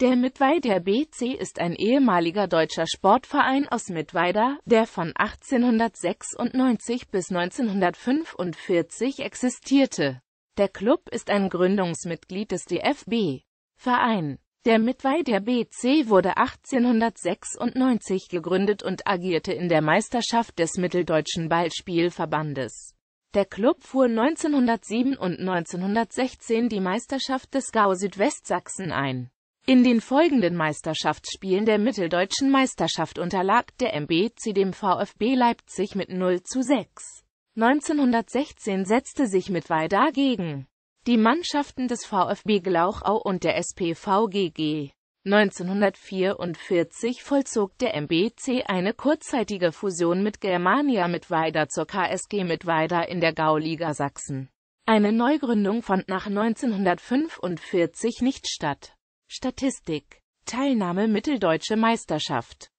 Der Mittweida BC ist ein ehemaliger deutscher Sportverein aus Mittweida, der von 1896 bis 1945 existierte. Der Club ist ein Gründungsmitglied des DFB. Verein. Der Mittweida BC wurde 1896 gegründet und agierte in der Meisterschaft des Mitteldeutschen Ballspielverbandes. Der Club fuhr 1907 und 1916 die Meisterschaft des Gau Südwestsachsen ein. In den folgenden Meisterschaftsspielen der mitteldeutschen Meisterschaft unterlag der MBC dem VfB Leipzig mit 0 zu 6. 1916 setzte sich Mittweida gegen die Mannschaften des VfB Glauchau und der SPVGG. 1944 vollzog der MBC eine kurzzeitige Fusion mit Germania Mittweida zur KSG Mittweida in der Gauliga Sachsen. Eine Neugründung fand nach 1945 nicht statt. Statistik Teilnahme Mitteldeutsche Meisterschaft